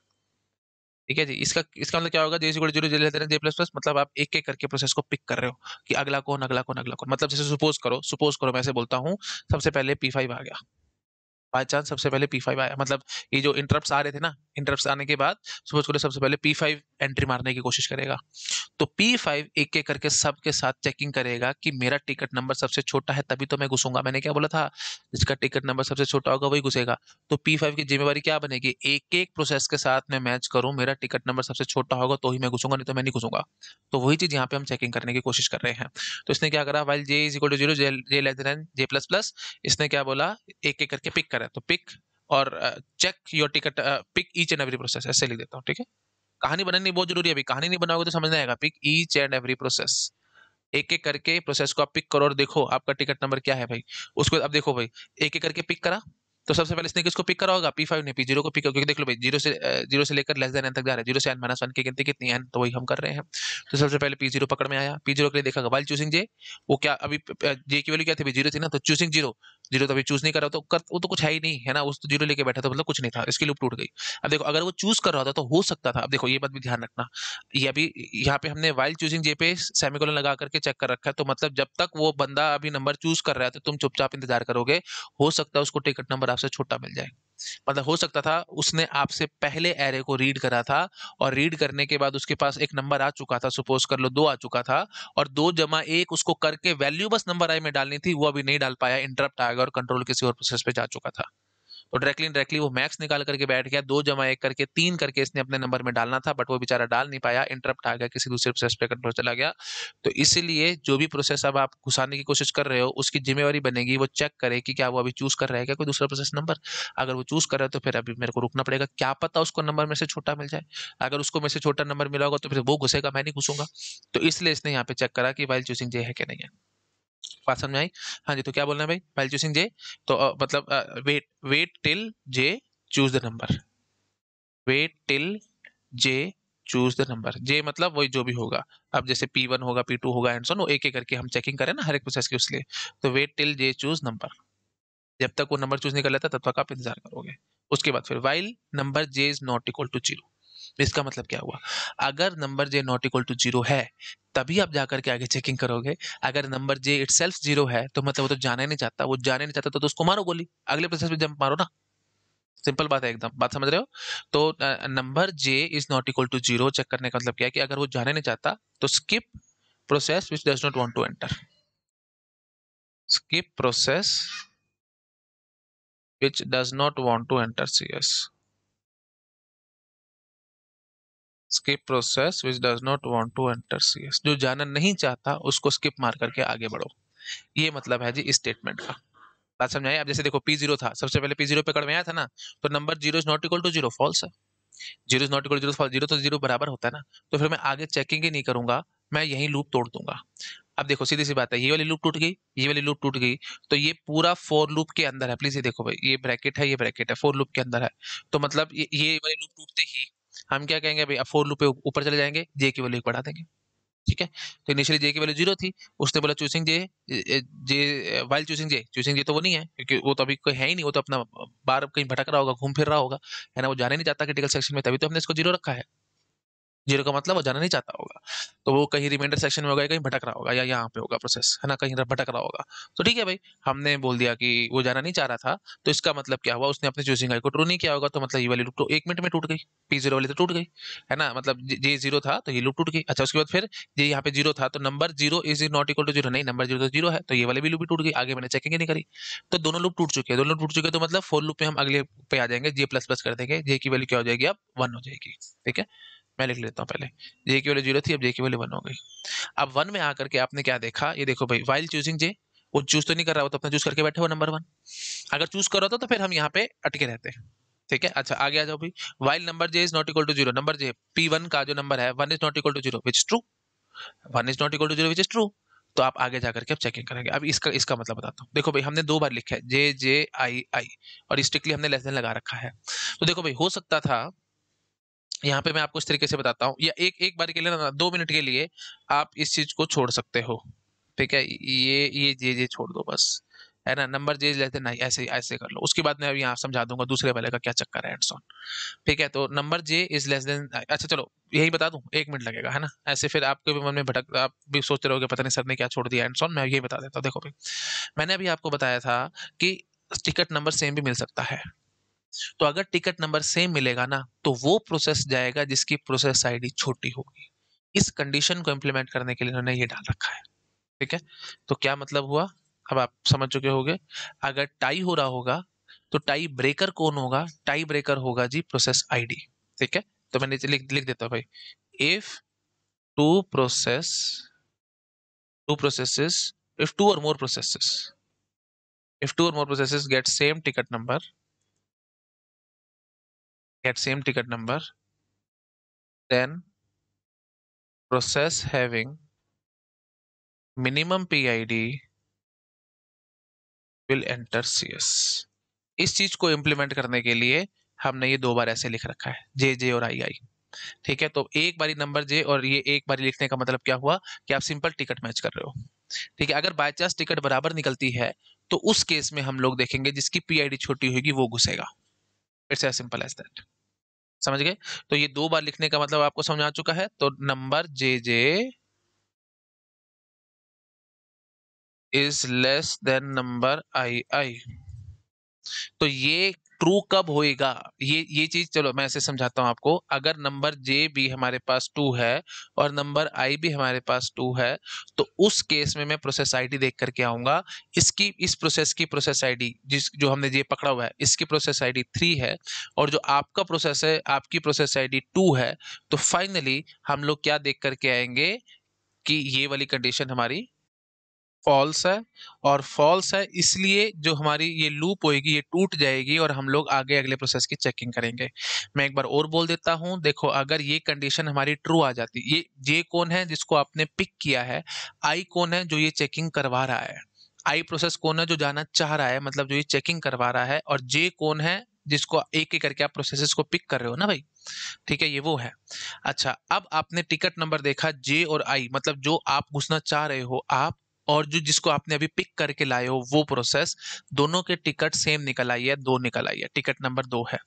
ठीक है जी इसका इसका मतलब क्या होगा जे इक्वल जीरो जे लेते जे प्लस प्लस मतलब आप एक एक करके प्रोसेस को पिक कर रहे हो कि अगला कौन अगला कौन अगला कौन मतलब जैसे सुपोज करो सुपोज करो मैं ऐसे बोलता हूँ सबसे पहले पी फाइव आ गया बाई चांस सबसे पहले पी फाइव आया मतलब ये जो इंटरप्ट आ रहे थे ना इंटरप्ट आने के बाद सूरज कुंडला सबसे पहले पी फाइव एंट्री मारने की कोशिश करेगा तो पी फाइव एक एक करके सबके साथ चेकिंग करेगा कि मेरा टिकट नंबर सबसे छोटा है तभी तो मैं घुसूंगा मैंने क्या बोला था जिसका टिकट नंबर सबसे छोटा होगा वही घुसेगा तो पी फाइव की जिम्मेवारी क्या बनेगी एक एक प्रोसेस के साथ मैं मैच करूं मेरा टिकट नंबर सबसे छोटा होगा तो ही मैं घुसूंगा नहीं तो मैं नहीं घुसूंगा तो वही चीज यहाँ पे हम चेकिंग करने की कोशिश कर रहे हैं तो इसने क्या करा while J is equal to zero J less than J plus plus इसने क्या बोला एक एक करके पिक करा है तो पिक और check your ticket pick each and every process ऐसे लिख देता हूँ ठीक है कहानी बनानी बहुत जरूरी है अभी कहानी नहीं बनाओगे तो समझ नहीं आएगा pick each and every process एक एक करके प्रोसेस को आप पिक करो और देखो आपका टिकट नंबर क्या है भाई उसको अब देखो भाई एक एक करके पिक करा तो सबसे पहले इसने किसको पिक करा होगा पी फाइव ने पी जीरो को पिक क्योंकि देख लो भाई जीरो से जीरो से लेकर लेस देन एन तक जा रहा है जीरो से एन माइनस वन की गिनती कितनी एन तो वही हम कर रहे हैं तो सबसे पहले पी जीरो पकड़ में आया पी जीरो के लिए देखा वाइल चूसिंग जे वो क्या अभी जे की वैल्यू क्या थी जीरो थी ना तो चूसिंग जीरो जीरो तो अभी चूज नहीं कर रहा तो कर, वो तो कुछ है ही नहीं है ना उस तो जीरो लेके बैठा था मतलब कुछ नहीं था इसकी लूप टूट गई अब देखो अगर वो चूज कर रहा था तो हो सकता था अब देखो ये बात भी ध्यान रखना ये अभी यहाँ पे हमने वाइल्ड चूजिंग जे पे सेमिकोलन लगा करके चेक कर रखा है तो मतलब जब तक वो बंदा अभी नंबर चूज कर रहा है तो तुम चुपचाप इंतजार करोगे हो सकता है उसको टिकट नंबर आपसे छोटा मिल जाए मतलब हो सकता था उसने आपसे पहले एरे को रीड करा था और रीड करने के बाद उसके पास एक नंबर आ चुका था सपोज कर लो दो आ चुका था और दो जमा एक उसको करके वैल्यू बस नंबर आई में डालनी थी वो अभी नहीं डाल पाया इंटरप्ट आ गया और कंट्रोल किसी और प्रोसेस पे जा चुका था तो डायरेक्टली डायरेक्टली वो मैक्स निकाल करके बैठ गया दो जमा एक करके तीन करके इसने अपने नंबर में डालना था बट वो बेचारा डाल नहीं पाया इंटरप्ट आ गया किसी दूसरे प्रोसेस पे कंट्रोल चला गया तो इसीलिए जो भी प्रोसेस अब आप घुसाने की कोशिश कर रहे हो उसकी जिम्मेवारी बनेगी वो चेक करे कि क्या वो अभी चूज कर रहा है क्या कोई दूसरा प्रोसेस नंबर अगर वो चूज कर रहा है तो फिर अभी मेरे को रुकना पड़ेगा क्या पता उसको नंबर में से छोटा मिल जाए अगर उसको मेरे से छोटा नंबर मिला होगा तो फिर वो घुसेगा मैं नहीं घुसूंगा तो इसलिए इसने यहाँ पे चेक करा कि वाइल चूसिंग जे है कि नहीं है बात समझ में आई हाँ जी तो क्या बोलना है भाई चूसिंग जे तो मतलब wait wait till J choose the number wait till J choose the number J मतलब वही जो भी होगा अब जैसे पी वन होगा पी टू होगा एंड सोन एक एक करके हम चेकिंग करें ना हर एक प्रोसेस के उसलिए तो wait till J choose number जब तक वो नंबर चूज नहीं कर लेता तब तक आप इंतजार करोगे उसके बाद फिर while number J is not equal to zero इसका मतलब क्या हुआ अगर number J not equal to zero है तभी आप जाकर के आगे चेकिंग करोगे अगर number J itself zero है तो मतलब वो तो जाने नहीं चाहता वो जाने नहीं चाहता तो, तो उसको मारो गोली अगले प्रोसेस में जंप मारो ना सिंपल बात है एकदम बात समझ रहे हो तो number J is not equal to zero check करने का मतलब क्या है कि अगर वो जाने नहीं चाहता तो skip process which does not want to enter process which does not want to enter C S skip process which does not want to enter C जो जाना नहीं चाहता उसको स्किप मार करके आगे बढ़ो ये मतलब है जी स्टेटमेंट का बात समझाइए आप जैसे देखो पी जीरो था सबसे पहले पी जीरो पे कड़वाया था ना तो number zero is not equal to zero false है zero is not equal zero false zero तो जीरो बराबर होता है ना तो फिर मैं आगे चेकिंग ही नहीं करूंगा मैं यही लूप तोड़ दूंगा अब देखो सीधी सी बात है ये वाली लूप टूट गई ये वाली लूप टूट गई तो ये पूरा फोर लूप के अंदर है प्लीज ये देखो भाई ये ब्रैकेट है ये ब्रैकेट है फोर लूप के अंदर है तो मतलब ये ये वाली लूप टूटते ही हम क्या कहेंगे भाई अब फोर लूप पे ऊपर चले जाएंगे जे की वैल्यू एक बढ़ा देंगे ठीक है तो इनिशियली जे की वैल्यू जीरो थी उसने बोला choosing J J while choosing J choosing J तो वो नहीं है क्योंकि वो तो अभी कोई है ही नहीं वो तो अपना बार कहीं भटक रहा होगा घूम फिर रहा होगा है ना वो जाने नहीं जाता क्रिटिकल सेक्शन में तभी तो हमने इसको जीरो रखा है जीरो का मतलब वो जाना नहीं चाहता होगा तो वो कहीं रिमाइंडर सेक्शन में होगा कहीं भटक रहा होगा या यहाँ पे होगा प्रोसेस है ना कहीं भटक रहा होगा तो ठीक है भाई हमने बोल दिया कि वो जाना नहीं चाह रहा था तो इसका मतलब क्या हुआ उसने अपने चूजिंग आई को ट्रू नहीं किया होगा तो मतलब ये वाली लूप तो एक मिनट में टूट गई पी जीरो वाली तो टूट गई है ना मतलब ये जीरो था तो ये लूप टूट गई अच्छा उसके बाद फिर ये यहाँ पे जीरो था तो number zero is is not equal to zero नहीं नंबर जीरो तो जीरो है तो ये वाली भी लूप टूट गई आगे मैंने चेकिंग नहीं करी तो दोनों लूप टूट चुके हैं दोनों टूट चुके हैं तो मतलब फोर लूप में हम अगले पे आ जाएंगे जे प्लस प्लस कर देंगे जे की वैल्यू क्या हो जाएगी अब वन हो जाएगी ठीक है मैं लिख लेता हूँ पहले जे की वैल्यू जीरो थी अब जे की वैल्यू वन हो गई अब वन में आकर के आपने क्या देखा ये देखो भाई वाइल चूजिंग जे वो चूज तो नहीं कर रहा हो तो अपना चूज करके बैठे हो नंबर वन अगर चूज करो तो, तो, फिर हम यहाँ पे अटके रहते हैं ठीक है अच्छा आगे आ जाओ भाई while number J is not equal to zero number J P one का जो नंबर है one is not equal to zero which is true one is not equal to zero which is true तो आप आगे जाकर के आप checking करेंगे अब इसका इसका मतलब बताता हूँ देखो भाई हमने दो बार लिखा है जे जे आई आई और स्ट्रिक्टली हमने लेसन लगा रखा है तो देखो भाई हो सकता था यहाँ पे मैं आपको इस तरीके से बताता हूँ या एक एक बार के लिए ना दो मिनट के लिए आप इस चीज को छोड़ सकते हो ठीक है ये ये जे जे छोड़ दो बस है ना नंबर जे लेते नहीं ऐसे ऐसे कर लो उसके बाद मैं अभी यहाँ समझा दूंगा दूसरे वाले का क्या चक्कर है एंड ठीक है तो number J is less than अच्छा चलो यही बता दूं एक मिनट लगेगा है ना ऐसे फिर आपके भी मन में भटक आप भी सोचते रहोगे पता नहीं सर ने क्या छोड़ दिया एंड मैं यही बता देता हूँ देखो भाई मैंने अभी आपको बताया था कि टिकट नंबर सेम भी मिल सकता है तो अगर टिकट नंबर सेम मिलेगा ना तो वो प्रोसेस जाएगा जिसकी प्रोसेस आईडी छोटी होगी इस कंडीशन को इम्प्लीमेंट करने के लिए इन्होंने ये डाल रखा है ठीक है तो क्या मतलब हुआ अब आप समझ चुके होंगे अगर टाई हो रहा होगा तो टाई ब्रेकर कौन होगा टाई ब्रेकर होगा जी प्रोसेस आईडी ठीक है तो मैं नीचे लिख लिख देता हूँ भाई if two process two processes if two or more processes if two or more processes get same ticket number get same ticket number then process having minimum PID will enter CS इस चीज को implement करने के लिए हमने ये दो बार ऐसे लिख रखा है जे जे और आई आई ठीक है तो एक बारी नंबर जे और ये एक बारी लिखने का मतलब क्या हुआ कि आप सिंपल टिकट मैच कर रहे हो ठीक है अगर बाय चांस टिकट बराबर निकलती है तो उस केस में हम लोग देखेंगे जिसकी पीआईडी छोटी होगी वो घुसेगा it's as simple as that समझ गए तो ये दो बार लिखने का मतलब आपको समझ आ चुका है तो number J J is less than number I I तो ये ट्रू कब होएगा ये ये चीज चलो मैं ऐसे समझाता हूँ आपको अगर नंबर जे भी हमारे पास टू है और नंबर आई भी हमारे पास टू है तो उस केस में मैं प्रोसेस आईडी देख करके आऊंगा इसकी इस प्रोसेस की प्रोसेस आईडी जिस जो हमने जे पकड़ा हुआ है इसकी प्रोसेस आईडी थ्री है और जो आपका प्रोसेस है आपकी प्रोसेस डी टू है तो फाइनली हम लोग क्या देख करके आएंगे कि ये वाली कंडीशन हमारी फॉल्स है और फॉल्स है इसलिए जो हमारी ये लूप होएगी ये टूट जाएगी और हम लोग आगे अगले प्रोसेस की चेकिंग करेंगे मैं एक बार और बोल देता हूँ देखो अगर ये कंडीशन हमारी ट्रू आ जाती ये जे कौन है जिसको आपने पिक किया है आई कौन है जो ये चेकिंग करवा रहा है आई प्रोसेस कौन है जो जाना चाह रहा है मतलब जो ये चेकिंग करवा रहा है और जे कौन है जिसको एक एक करके आप प्रोसेसेस को पिक कर रहे हो ना भाई ठीक है ये वो है अच्छा अब आपने टिकट नंबर देखा जे और आई मतलब जो आप घुसना चाह रहे हो आप और जो जिसको आपने अभी पिक करके लाए हो वो प्रोसेस दोनों के टिकट सेम निकल आई है दो निकल आई है टिकट नंबर दो है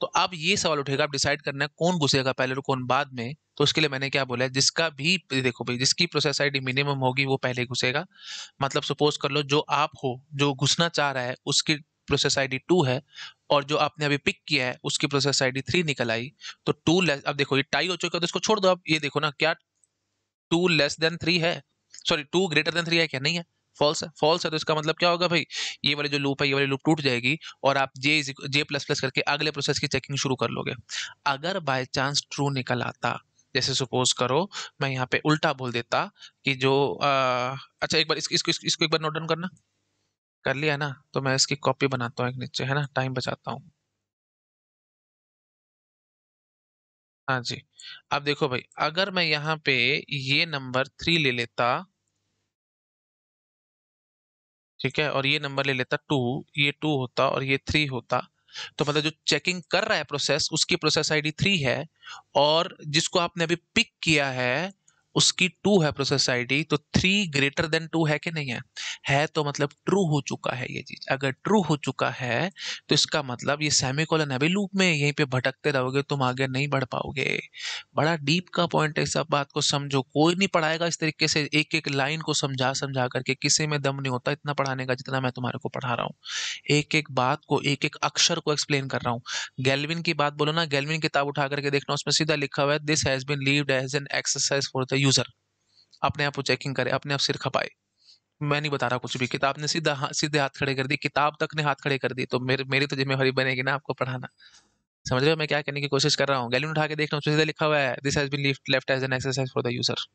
तो अब ये सवाल उठेगा आप डिसाइड करना है कौन घुसेगा पहले और कौन बाद में तो उसके लिए मैंने क्या बोला है जिसका भी देखो भाई जिसकी प्रोसेस आईडी मिनिमम होगी वो पहले घुसेगा मतलब सपोज कर लो जो आप हो जो घुसना चाह रहा है उसकी प्रोसेस आईडी टू है और जो आपने अभी पिक किया है उसकी प्रोसेस आईडी थ्री निकल आई तो टू लेस अब देखो ये टाई हो चुका है तो इसको छोड़ दो आप ये देखो ना क्या टू लेस देन थ्री है sorry two greater than three है क्या नहीं है फॉल्स है फॉल्स है तो इसका मतलब क्या होगा भाई ये वाली जो लूप है ये वाली लूप टूट जाएगी और आप जे जे प्लस प्लस करके अगले प्रोसेस की चेकिंग शुरू कर लोगे अगर बाय चांस ट्रू निकल आता जैसे सपोज करो मैं यहाँ पे उल्टा बोल देता कि जो आ, अच्छा एक बार इस, इसको इसको इसको एक बार नोट डाउन करना कर लिया ना तो मैं इसकी कॉपी बनाता हूँ एक नीचे है ना टाइम बचाता हूँ हाँ जी अब देखो भाई अगर मैं यहाँ पे ये नंबर थ्री ले लेता ठीक है और ये नंबर ले लेता टू ये टू होता और ये थ्री होता तो मतलब जो चेकिंग कर रहा है प्रोसेस उसकी प्रोसेस आईडी थ्री है और जिसको आपने अभी पिक किया है उसकी टू है प्रोसेस आईडी तो थ्री ग्रेटर देन टू है कि नहीं है है तो मतलब ट्रू हो चुका है ये चीज अगर ट्रू हो चुका है तो इसका मतलब ये सेमी कॉलन अभी लूप में यहीं पे भटकते रहोगे तुम आगे नहीं बढ़ पाओगे बड़ा डीप का पॉइंट है सब बात को समझो कोई नहीं पढ़ाएगा इस तरीके से एक एक लाइन को समझा समझा करके किसी में दम नहीं होता इतना पढ़ाने का जितना मैं तुम्हारे को पढ़ा रहा हूँ एक एक बात को एक एक अक्षर को एक्सप्लेन कर रहा हूँ गैलविन की बात बोलो ना गैलविन किताब उठा करके देखना उसमें सीधा लिखा हुआ है this has been leaved as an exercise for the user अपने आप को चेकिंग करे अपने आप सिर खपाए मैं नहीं बता रहा कुछ भी किताब ने सीधा हा, सीधे हाथ खड़े कर दिए किताब तक ने हाथ खड़े कर दिए तो मेरे मेरी तो जिम्मेवारी बनेगी ना आपको पढ़ाना समझ रहे हो मैं क्या करने की कोशिश कर रहा हूँ गैलून उठा के देख रहा हूँ सीधा लिखा हुआ है this has been left as an exercise for the user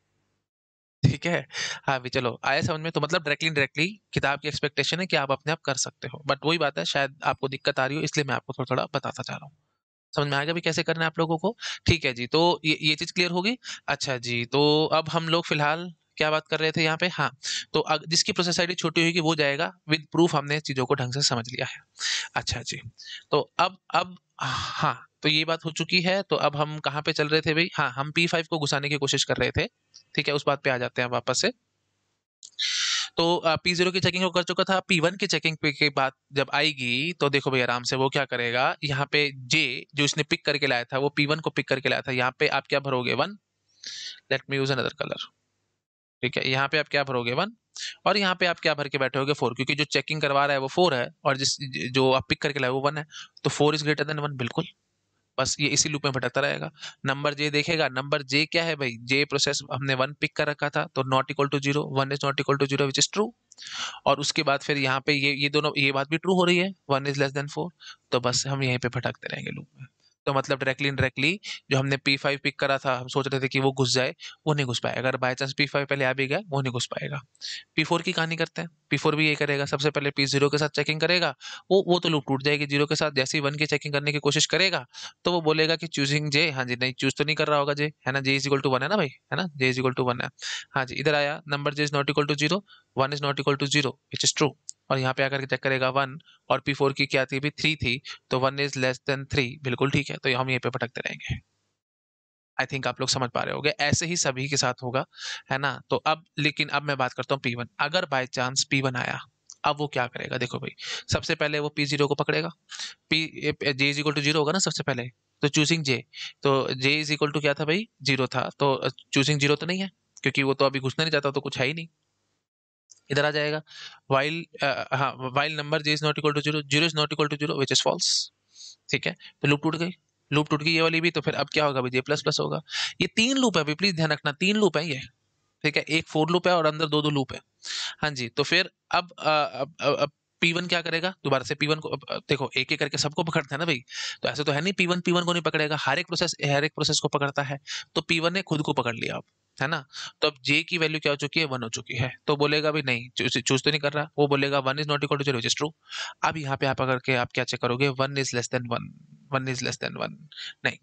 ठीक है हाँ भी चलो आया समझ में तो मतलब डायरेक्टली डायरेक्टली किताब की एक्सपेक्टेशन है कि आप अपने आप कर सकते हो बट वही बात है शायद आपको दिक्कत आ रही हो इसलिए मैं आपको थोड़ा थोड़ा बताता चाह रहा हूँ समझ में आ गया भी कैसे करना है आप लोगों को ठीक है जी तो ये ये चीज़ क्लियर होगी अच्छा जी तो अब हम लोग फिलहाल क्या बात कर रहे थे यहाँ पे हाँ तो अग, जिसकी प्रोसेस आईडी छोटी होगी वो जाएगा विद प्रूफ हमने चीज़ों को ढंग से समझ लिया है अच्छा जी तो अब अब हाँ तो ये बात हो चुकी है तो अब हम कहाँ पे चल रहे थे भाई हाँ हम फाइव को घुसाने की कोशिश कर रहे थे ठीक है उस बात पे आ जाते हैं वापस से तो पी जीरो की चेकिंग वो कर चुका था पी वन की चेकिंग पे के बाद जब आएगी तो देखो भाई आराम से वो क्या करेगा यहाँ पे जे जो इसने पिक करके लाया था वो पी वन को पिक करके लाया था यहाँ पे आप क्या भरोगे one let me use another colour ठीक है यहाँ पे आप क्या भरोगे वन और यहाँ पे आप क्या भर के बैठे होगे फोर क्योंकि जो चेकिंग करवा रहा है वो फोर है और जिस जो आप पिक करके लाए वो वन है तो four is greater than one बिल्कुल बस ये इसी लूप में भटकता रहेगा नंबर जे देखेगा नंबर जे क्या है भाई जे प्रोसेस हमने वन पिक कर रखा था तो not equal to zero one is not equal to zero which is true और उसके बाद फिर यहाँ पे ये ये दोनों ये बात भी ट्रू हो रही है one is less than four तो बस हम यहीं पे भटकते रहेंगे लूप में तो मतलब डायरेक्टली इनडायरेक्टली जो हमने पी फाइव पिक करा था हम सोच रहे थे कि वो घुस जाए वो नहीं घुस पाएगा अगर बाई चांस पी फाइव पहले आ भी गया वो नहीं घुस पाएगा पी फोर की कहानी करते हैं पी फोर भी यही करेगा सबसे पहले पी जीरो के साथ चेकिंग करेगा वो वो तो लूप टूट जाएगी जीरो के साथ जैसे ही वन की चेकिंग करने की कोशिश करेगा तो वो बोलेगा कि चूजिंग जे हाँ जी नहीं चूज तो नहीं कर रहा होगा जे है ना J is equal to one है ना भाई है ना J is equal to one है हाँ जी इधर आया number J is not equal to zero one is not equal to zero which is true और यहाँ पे आकर के चेक करेगा वन और पी फोर की क्या थी भी थ्री थी तो one is less than three बिल्कुल ठीक है तो हम यहीं पे भटकते रहेंगे आई थिंक आप लोग समझ पा रहे होंगे ऐसे ही सभी के साथ होगा है ना तो अब लेकिन अब मैं बात करता हूँ पी वन अगर बाई चांस पी वन आया अब वो क्या करेगा देखो भाई सबसे पहले वो पी जीरो को पकड़ेगा P J is equal to zero होगा ना सबसे पहले तो चूजिंग जे तो जे इज इक्वल टू क्या था भाई जीरो था तो चूजिंग जीरो तो नहीं है क्योंकि वो तो अभी घुसना नहीं चाहता तो कुछ है ही नहीं इधर आ जाएगा वाइल uh, हाँ while number J is not equal to zero zero is not equal to zero which is false ठीक है तो लूप टूट गई लूप टूट गई ये वाली भी तो फिर अब क्या होगा भाई ये प्लस प्लस होगा ये तीन लूप है अभी प्लीज ध्यान रखना तीन लूप है ये ठीक है एक फोर लूप है और अंदर दो दो लूप है हाँ जी तो फिर अब, uh, अब, अब, अब पी वन क्या करेगा दोबारा से पी वन को देखो एक एक करके सबको पकड़ता है ना भाई तो ऐसे तो है नहीं पी वन पी वन को नहीं पकड़ेगा हर एक प्रोसेस हर एक प्रोसेस को पकड़ता है तो पी वन ने खुद को पकड़ लिया अब है ना तो अब जे की वैल्यू क्या हो चुकी है वन हो चुकी है तो बोलेगा भी नहीं चूज तो नहीं कर रहा वो बोलेगा one is not equal to zero true अब यहाँ पे आप अगर के आप क्या चेक करोगे one is less than one one is less than one नहीं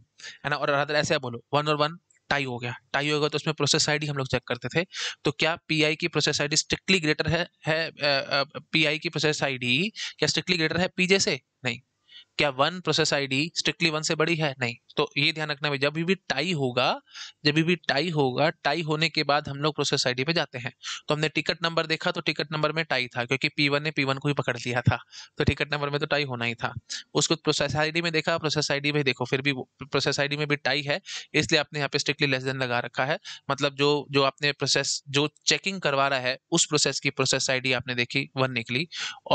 है ना और अदर ऐसे बोलो वन और वन टाई हो गया टाई होगा तो उसमें प्रोसेस आईडी हम लोग चेक करते थे तो क्या पीआई की प्रोसेस आईडी स्ट्रिक्टली ग्रेटर है है पीआई की प्रोसेस आईडी क्या स्ट्रिक्टली ग्रेटर है पीजे से नहीं क्या one process ID strictly one से बड़ी है नहीं तो ये ध्यान रखना है जब भी टाई होगा जब भी टाई होगा टाई होने के बाद हम लोग प्रोसेस आईडी पे जाते हैं तो हमने टिकट नंबर देखा तो टिकट नंबर में टाई था क्योंकि पी वन ने पी वन को ही पकड़ लिया था तो टिकट नंबर में तो टाई होना ही था उसको प्रोसेस आईडी में देखा प्रोसेस आईडी में देखो फिर भी प्रोसेस आईडी में भी टाई है इसलिए आपने यहाँ पे स्ट्रिक्टली लेस देन लगा रखा है मतलब जो जो आपने प्रोसेस जो चेकिंग करवा रहा है उस प्रोसेस की प्रोसेस आईडी आपने देखी वन निकली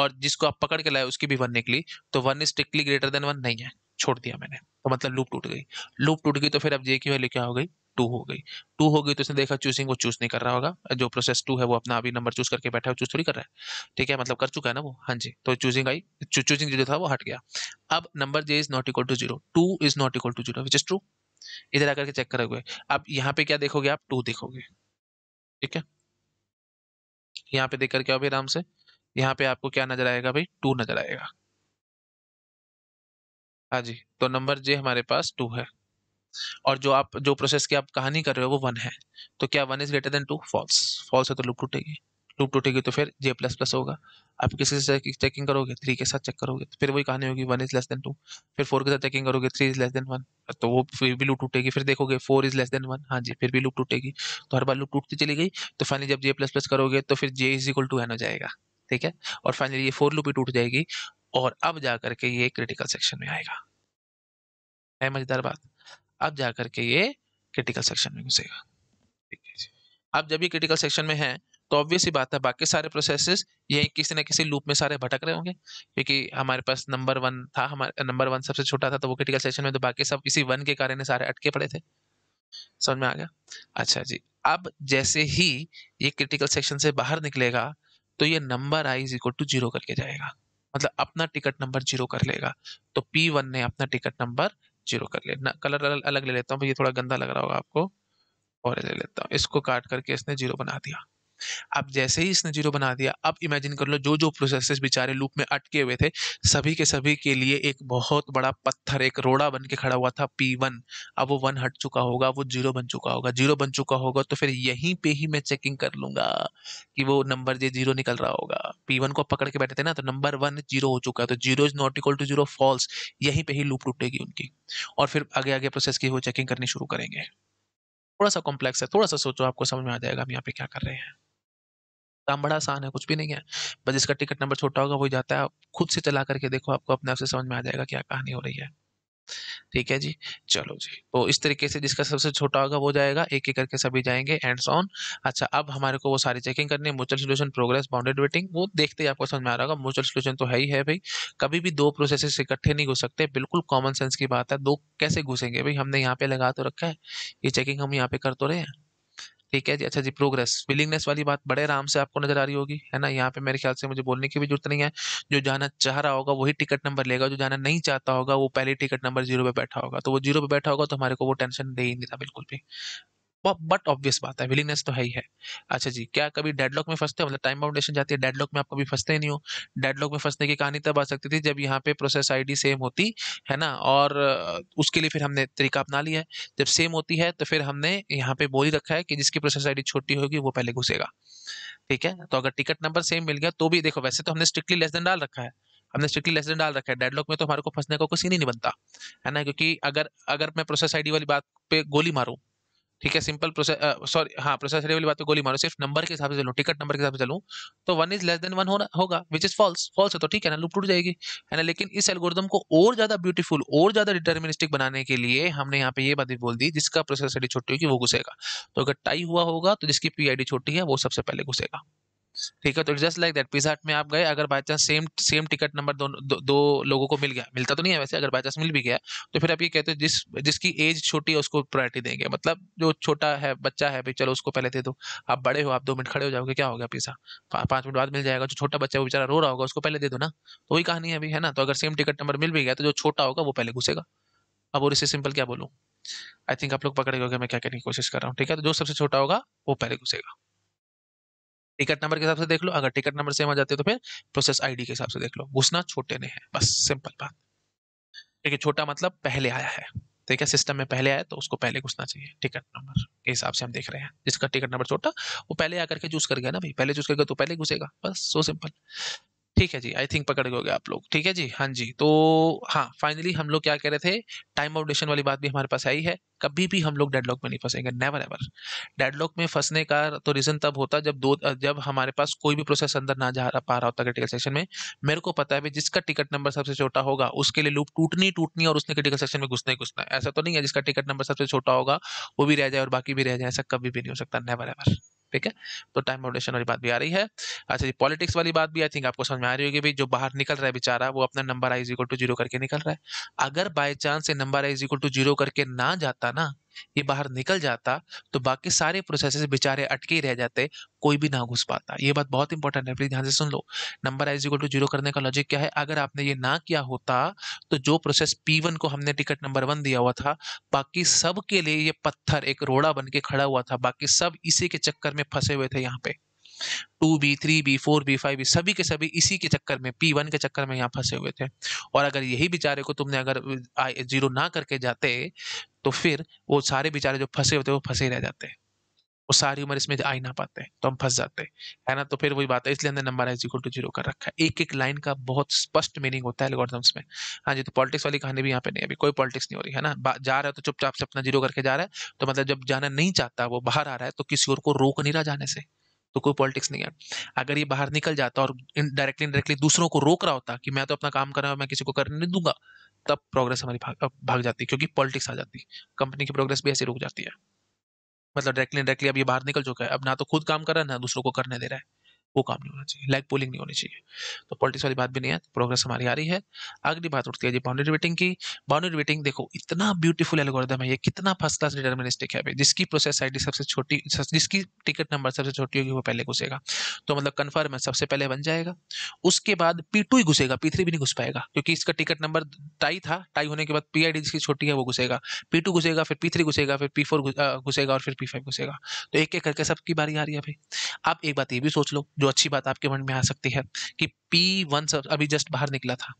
और जिसको आप पकड़ के लाए उसकी भी वन निकली तो one strictly greater than one नहीं है छोड़ दिया मैंने तो मतलब लूप टूट गई लूप टूट गई तो फिर अब जे की वैल्यू क्या हो गई टू हो गई टू हो गई तो उसने देखा चूसिंग वो चूज नहीं कर रहा होगा जो प्रोसेस टू है वो अपना अभी नंबर चूज करके बैठा है चूज थोड़ी कर रहा है ठीक है मतलब कर चुका है ना वो हाँ जी तो चूजिंग आई चूजिंग जो था वो हट गया अब number J is not equal to zero two is not equal to zero which is true इधर आकर के चेक करोगे अब यहाँ पे क्या देखोगे आप टू देखोगे ठीक है यहाँ पे देख करके आओ भाई आराम से यहाँ पे आपको क्या नजर आएगा भाई टू नजर आएगा हाँ जी तो नंबर जे हमारे पास टू है और जो आप जो प्रोसेस की आप कहानी कर रहे हो वो वन है तो क्या one is greater than two false false है तो लूप टूटेगी लूप टूटेगी तो फिर जे प्लस प्लस होगा आप किसी से चेकिंग करोगे थ्री के साथ चेक करोगे तो फिर वही कहानी होगी one is less than two फिर फोर के साथ चेकिंग करोगे three is less than one तो वो फिर भी लूप टूटेगी फिर देखोगे four is less than one हाँ जी फिर भी लूप टूटेगी तो हर बार लूप टूटती चली गई तो फाइनली जब जे प्लस प्लस करोगे तो फिर J is equal to N हो जाएगा ठीक है और फाइनली ये फोर लूप ही टूट जाएगी और अब जाकर के ये क्रिटिकल सेक्शन में आएगा है मजेदार बात अब जाकर के ये क्रिटिकल सेक्शन में घुसेगा अब जब ये क्रिटिकल सेक्शन में है तो ऑब्वियस ही बात है बाकी सारे प्रोसेसेस यही किसी ना किसी लूप में सारे भटक रहे होंगे क्योंकि हमारे पास नंबर वन था हमारे नंबर वन सबसे छोटा था तो वो क्रिटिकल सेक्शन में तो बाकी सब इसी वन के कारण सारे अटके पड़े थे समझ में आ गया अच्छा जी अब जैसे ही ये क्रिटिकल सेक्शन से बाहर निकलेगा तो ये number I is equal to zero करके जाएगा मतलब अपना टिकट नंबर जीरो कर लेगा तो पी वन ने अपना टिकट नंबर जीरो कर लिया कलर अलग, अलग ले लेता हूँ ये थोड़ा गंदा लग रहा होगा आपको और ले लेता हूँ इसको काट करके इसने जीरो बना दिया अब जैसे ही इसने जीरो बना दिया अब इमेजिन कर लो जो जो प्रोसेसेस बेचारे लूप में अटके हुए थे सभी के सभी के लिए एक बहुत बड़ा पत्थर एक रोड़ा बन के खड़ा हुआ था पी वन अब वो वन हट चुका होगा वो जीरो बन चुका होगा जीरो बन चुका होगा तो फिर यहीं पे ही मैं चेकिंग कर लूंगा कि वो नंबर जे जीरो निकल रहा होगा पी वन को पकड़ के बैठे थे ना तो नंबर वन जीरो हो चुका है तो zero is not equal to zero false यहीं पे ही लूप टूटेगी उनकी और फिर आगे आगे प्रोसेस की वो चेकिंग करनी शुरू करेंगे थोड़ा सा कॉम्प्लेक्स है थोड़ा सा सोचो आपको समझ में आ जाएगा हम यहाँ पे क्या कर रहे हैं काम बड़ा आसान है कुछ भी नहीं है बस जिसका टिकट नंबर छोटा होगा वही जाता है आप खुद से चला करके देखो आपको अपने आप से समझ में आ जाएगा क्या कहानी हो रही है ठीक है जी चलो जी तो इस तरीके से जिसका सबसे छोटा होगा वो जाएगा एक एक करके सभी जाएंगे एंड ऑन अच्छा अब हमारे को वो सारी चेकिंग करनी है mutual solution progress bounded waiting वो देखते ही आपको समझ में आ रहा होगा म्यूचुअल सोल्यूशन तो है ही है भाई कभी भी दो प्रोसेस इकट्ठे नहीं घुस सकते बिल्कुल कॉमन सेंस की बात है दो कैसे घुसेंगे भाई हमने यहाँ पे लगा तो रखा है ये चेकिंग हम यहाँ पे कर तो रहे हैं ठीक है जी अच्छा जी प्रोग्रेस विलिंगनेस वाली बात बड़े आराम से आपको नजर आ रही होगी है ना यहाँ पे मेरे ख्याल से मुझे बोलने की भी जरूरत नहीं है जो जाना चाह रहा होगा वही टिकट नंबर लेगा जो जाना नहीं चाहता होगा वो पहले टिकट नंबर जीरो पे बैठा होगा तो वो जीरो पे बैठा होगा तो हमारे को वो टेंशन दे ही नहीं था बिल्कुल भी बट ऑब्वियस बात है विलिंगनेस तो है ही है अच्छा जी क्या कभी डेडलॉक में फंसते हो मतलब टाइम बाउंडेशन जाती है डेडलॉक में आप कभी फंसते नहीं हो डेडलॉक में फंसने की कहानी तब आ सकती थी जब यहाँ पे प्रोसेस आईडी सेम होती है ना और उसके लिए फिर हमने तरीका अपना लिया है जब सेम होती है तो फिर हमने यहाँ पे बोली रखा है कि जिसकी प्रोसेस आई छोटी होगी वो पहले घुसेगा ठीक है तो अगर टिकट नंबर सेम मिल गया तो भी देखो वैसे तो हमने स्ट्रिक्टली लेस देन डाल रखा है हमने स्ट्रिक्टली लेस देन डाल रखा है डेडलॉक में तो हमारे को फंसने का कोई सीन ही नहीं बनता है ना क्योंकि अगर अगर मैं प्रोसेस आईडी वाली बात पे गोली मारूँ ठीक है सिंपल प्रोसेस सॉरी हाँ प्रोसेस वाली बात तो गोली मारो सिर्फ नंबर के हिसाब से चलूँ टिकट नंबर के हिसाब से चलूँ तो one is less than one होना होगा विच इज फॉल्स फॉल्स है तो ठीक है ना लूप टूट जाएगी है ना लेकिन इस एल्गोरिदम को और ज्यादा ब्यूटीफुल और ज्यादा डिटर्मिनिस्टिक बनाने के लिए हमने यहाँ पे ये बात बोल दी जिसका प्रोसेस आईडी छोटी होगी वो घुसेगा तो अगर टाई हुआ होगा तो जिसकी पी छोटी है वो सबसे पहले घुसेगा ठीक है तो जस्ट लाइक दैट पिज्जा हट में आप गए अगर by chance same same ticket number दो, दो दो लोगों को मिल गया मिलता तो नहीं है वैसे अगर बाई चांस मिल भी गया तो फिर आप ये कहते हो जिस जिसकी एज छोटी है उसको प्रायोरिटी देंगे मतलब जो छोटा है बच्चा है भाई चलो उसको पहले दे दो आप बड़े हो आप दो मिनट खड़े हो जाओगे क्या होगा पिज्जा पा, पाँच मिनट बाद मिल जाएगा जो छोटा बच्चा वो बेचारा रो रहा होगा उसको पहले दे दो ना तो वही कहानी है अभी है ना तो अगर सेम टिकट नंबर मिल भी गया तो जो छोटा होगा वो पहले घुसेगा अब और इससे सिंपल क्या बोलूँ आई थिंक आप लोग पकड़े गए मैं क्या करने की कोशिश कर रहा हूँ ठीक है तो जो सबसे छोटा होगा वो पहले घुसेगा टिकट नंबर के हिसाब से देख लो अगर टिकट नंबर सेम आ जाते तो फिर प्रोसेस आईडी के हिसाब से देख लो घुसना छोटे ने है बस सिंपल बात ठीक है छोटा मतलब पहले आया है ठीक है सिस्टम में पहले आया तो उसको पहले घुसना चाहिए टिकट नंबर के हिसाब से हम देख रहे हैं जिसका टिकट नंबर छोटा वो पहले आकर के चूज कर गया ना भाई पहले चूज कर गया तो पहले घुसेगा बस सो सिंपल ठीक है जी आई थिंक पकड़ गए आप लोग ठीक है जी हाँ जी तो हाँ फाइनली हम लोग क्या कह रहे थे टाइम ऑफ ड्यूरेशन वाली बात भी हमारे पास आई है कभी भी हम लोग डेडलॉक में नहीं फंसेंगे नेवर एवर डेडलॉक में फंसने का तो रीज़न तब होता जब दो जब हमारे पास कोई भी प्रोसेस अंदर ना जा पा रहा होता क्रिटिकल सेक्शन में मेरे को पता है जिसका टिकट नंबर सबसे छोटा होगा उसके लिए लूप टूटनी टूटनी और उसने क्रिटिकल सेक्शन में घुसना ही घुसना ऐसा तो नहीं है जिसका टिकट नंबर सबसे छोटा होगा वो भी रह जाए और बाकी भी रह जाए ऐसा कभी भी नहीं हो सकता नेवर एवर ठीक है तो टाइम मोडेशन वाली बात भी आ रही है अच्छा जी पॉलिटिक्स वाली बात भी आई थिंक आपको समझ में आ रही होगी जो बाहर निकल रहा है बेचारा वो अपना number I is equal to zero करके निकल रहा है अगर बाई चांस ये number I is equal to zero करके ना जाता ना ये बाहर निकल जाता तो बाकी सारे प्रोसेस बेचारे अटके ही रह जाते कोई भी ना घुस पाता ये बात बहुत इंपॉर्टेंट है प्लीज ध्यान से सुन लो number I is equal to zero करने का लॉजिक क्या है अगर आपने ये ना किया होता तो जो प्रोसेस पी वन को हमने टिकट नंबर वन दिया हुआ था बाकी सब के लिए ये पत्थर एक रोड़ा बन के खड़ा हुआ था बाकी सब इसी के चक्कर में फंसे हुए थे यहाँ पे two B three B four B five B सभी के सभी इसी के चक्कर में पी वन के चक्कर में यहाँ फंसे हुए थे और अगर यही बेचारे को तुमने अगर जीरो ना करके जाते तो फिर वो सारे बेचारे जो फंसे होते हैं वो फंसे रह जाते हैं वो सारी उम्र इसमें आ ही ना पाते तो हम फंस जाते हैं है ना तो फिर वही बात है इसलिए हमने number is equal to zero कर रखा है एक एक लाइन का बहुत स्पष्ट मीनिंग होता है एल्गोरिथम्स में हाँ जी तो पॉलिटिक्स वाली कहानी भी यहाँ पे नहीं अभी कोई पॉलिटिक्स नहीं हो रही है ना जा रहा है तो चुपचाप से अपना जीरो करके जा रहा है तो मतलब जब जाना नहीं चाहता वो बाहर आ रहा है तो किसी और को रोक नहीं रहा जाने से तो कोई पॉलिटिक्स नहीं है अगर ये बाहर निकल जाता और डायरेक्टली इनडायरेक्टली दूसरों को रोक रहा होता कि मैं तो अपना काम कर रहा हूँ मैं किसी को करने नहीं दूंगा तब प्रोग्रेस हमारी भाग, भाग जाती क्योंकि पॉलिटिक्स आ जाती कंपनी की प्रोग्रेस भी ऐसी रुक जाती है मतलब डायरेक्टली इनडायरेक्टली अब ये बाहर निकल चुका है अब ना तो खुद काम कर रहा है ना दूसरों को करने दे रहा है वो काम नहीं होना चाहिए लाइक पोलिंग नहीं होनी चाहिए तो पॉलिटिक्स वाली बात भी नहीं है प्रोग्रेस हमारी आ रही है अगली बात उठती है जी बाउंड्री वेटिंग की बाउंड्री वेटिंग देखो इतना ब्यूटीफुल एल्गोरिदम है ये कितना फर्स्ट क्लास डिटर्मिनिस्टिक है जिसकी प्रोसेस आईडी सबसे छोटी जिसकी टिकट नंबर सबसे छोटी होगी वो पहले घुसेगा तो मतलब कन्फर्म है सबसे पहले बन जाएगा उसके बाद पी ही घुसेगा पी भी नहीं घुस पाएगा क्योंकि इसका टिकट नंबर टाई था टाई होने के बाद पी जिसकी छोटी है वो घुसेगा पी घुसेगा फिर पी घुसेगा फिर पी घुसेगा और फिर पी घुसेगा तो एक एक करके सबकी बारी आ रही है भाई आप एक बात ये भी सोच लो जो अच्छी बात आपके मन में आ सकती है कि पी वन सब अभी जस्ट बाहर निकला था